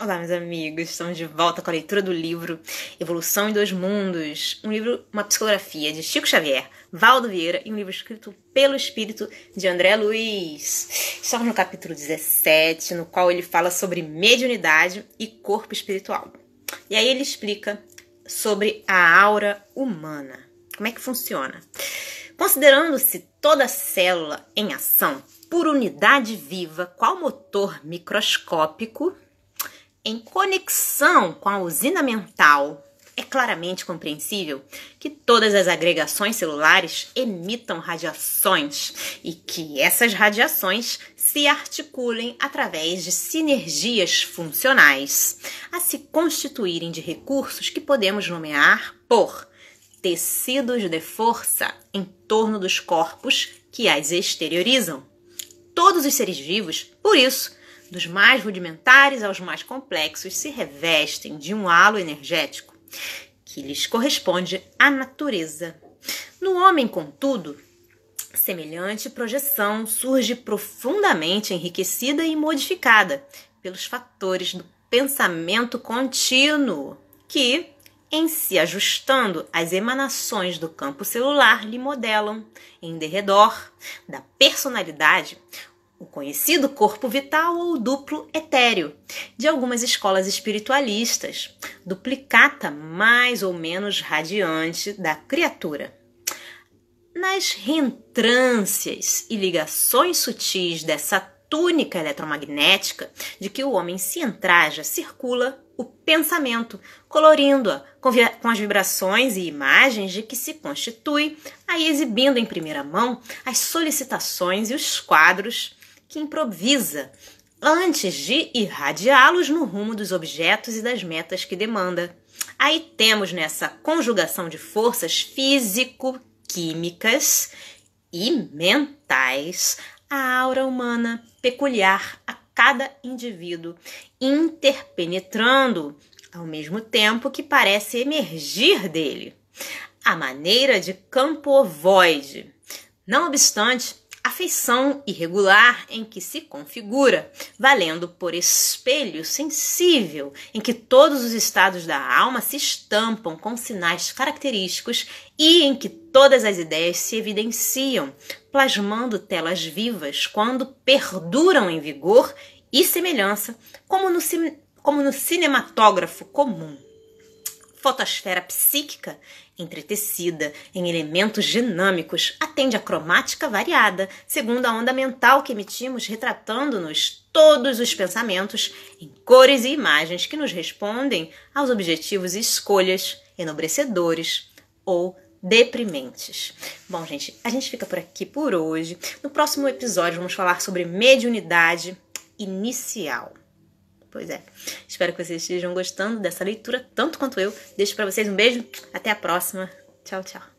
Olá, meus amigos, estamos de volta com a leitura do livro Evolução em Dois Mundos, um livro, uma psicografia de Chico Xavier, Valdo Vieira e um livro escrito pelo espírito de André Luiz. Estamos no capítulo 17, no qual ele fala sobre mediunidade e corpo espiritual. E aí ele explica sobre a aura humana. Como é que funciona? Considerando-se toda célula em ação por unidade viva, qual motor microscópico em conexão com a usina mental, é claramente compreensível que todas as agregações celulares emitam radiações e que essas radiações se articulem através de sinergias funcionais, a se constituírem de recursos que podemos nomear por tecidos de força em torno dos corpos que as exteriorizam. Todos os seres vivos, por isso, dos mais rudimentares aos mais complexos, se revestem de um halo energético que lhes corresponde à natureza. No homem, contudo, semelhante projeção surge profundamente enriquecida e modificada pelos fatores do pensamento contínuo, que, em se ajustando às emanações do campo celular, lhe modelam, em derredor da personalidade, o conhecido corpo vital ou duplo etéreo, de algumas escolas espiritualistas, duplicata mais ou menos radiante da criatura. Nas reentrâncias e ligações sutis dessa túnica eletromagnética de que o homem se entraja circula o pensamento, colorindo-a com as vibrações e imagens de que se constitui, aí exibindo em primeira mão as solicitações e os quadros que improvisa antes de irradiá-los no rumo dos objetos e das metas que demanda. Aí temos nessa conjugação de forças físico-químicas e mentais a aura humana peculiar a cada indivíduo, interpenetrando ao mesmo tempo que parece emergir dele, a maneira de campo ovoide. Não obstante, afeição irregular em que se configura, valendo por espelho sensível em que todos os estados da alma se estampam com sinais característicos e em que todas as ideias se evidenciam, plasmando telas vivas quando perduram em vigor e semelhança, como no, como no cinematógrafo comum fotosfera psíquica, entretecida em elementos dinâmicos, atende a cromática variada, segundo a onda mental que emitimos, retratando-nos todos os pensamentos em cores e imagens que nos respondem aos objetivos e escolhas enobrecedores ou deprimentes. Bom, gente, a gente fica por aqui por hoje. No próximo episódio vamos falar sobre mediunidade inicial. Pois é. Espero que vocês estejam gostando dessa leitura tanto quanto eu. Deixo para vocês um beijo. Até a próxima. Tchau, tchau.